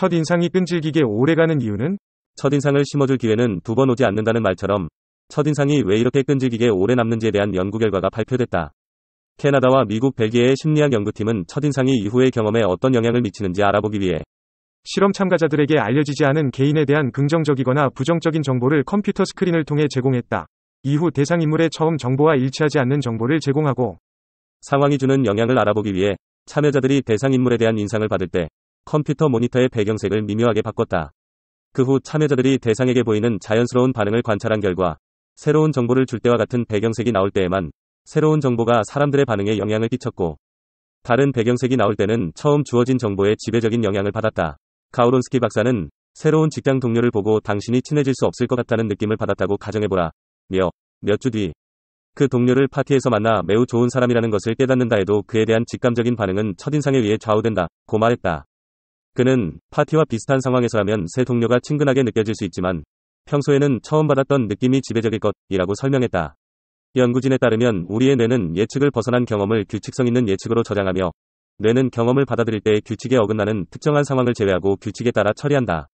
첫인상이 끈질기게 오래가는 이유는 첫인상을 심어줄 기회는 두 번 오지 않는다는 말처럼 첫인상이 왜 이렇게 끈질기게 오래 남는지에 대한 연구 결과가 발표됐다. 캐나다와 미국 벨기에의 심리학 연구팀은 첫인상이 이후의 경험에 어떤 영향을 미치는지 알아보기 위해 실험 참가자들에게 알려지지 않은 개인에 대한 긍정적이거나 부정적인 정보를 컴퓨터 스크린을 통해 제공했다. 이후 대상 인물의 처음 정보와 일치하지 않는 정보를 제공하고 상황이 주는 영향을 알아보기 위해 참여자들이 대상 인물에 대한 인상을 받을 때 컴퓨터 모니터의 배경색을 미묘하게 바꿨다. 그 후 참여자들이 대상에게 보이는 자연스러운 반응을 관찰한 결과 새로운 정보를 줄 때와 같은 배경색이 나올 때에만 새로운 정보가 사람들의 반응에 영향을 끼쳤고 다른 배경색이 나올 때는 처음 주어진 정보에 지배적인 영향을 받았다. 가우론스키 박사는 새로운 직장 동료를 보고 당신이 친해질 수 없을 것 같다는 느낌을 받았다고 가정해보라. 며, 몇 주 뒤, 그 동료를 파티에서 만나 매우 좋은 사람이라는 것을 깨닫는다 해도 그에 대한 직감적인 반응은 첫인상에 의해 좌우된다. 고 말했다. 그는 파티와 비슷한 상황에서라면 새 동료가 친근하게 느껴질 수 있지만 평소에는 처음 받았던 느낌이 지배적일 것이라고 설명했다. 연구진에 따르면 우리의 뇌는 예측을 벗어난 경험을 규칙성 있는 예측으로 저장하며 뇌는 경험을 받아들일 때 규칙에 어긋나는 특정한 상황을 제외하고 규칙에 따라 처리한다.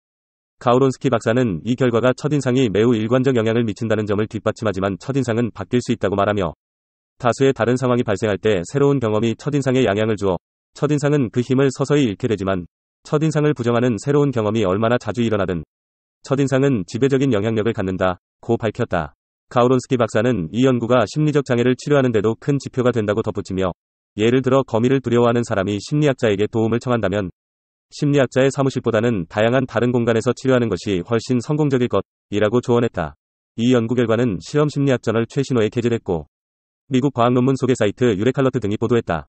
가오론스키 박사는 이 결과가 첫인상이 매우 일관적 영향을 미친다는 점을 뒷받침하지만 첫인상은 바뀔 수 있다고 말하며 다수의 다른 상황이 발생할 때 새로운 경험이 첫인상에 영향을 주어 첫인상은 그 힘을 서서히 잃게 되지만 첫인상을 부정하는 새로운 경험이 얼마나 자주 일어나든 첫인상은 지배적인 영향력을 갖는다. 고 밝혔다. 가우론스키 박사는 이 연구가 심리적 장애를 치료하는데도 큰 지표가 된다고 덧붙이며 예를 들어 거미를 두려워하는 사람이 심리학자에게 도움을 청한다면 심리학자의 사무실보다는 다양한 다른 공간에서 치료하는 것이 훨씬 성공적일 것이라고 조언했다. 이 연구 결과는 실험 심리학 저널 최신호에 게재됐고 미국 과학 논문 소개 사이트 유레칼러트 등이 보도했다.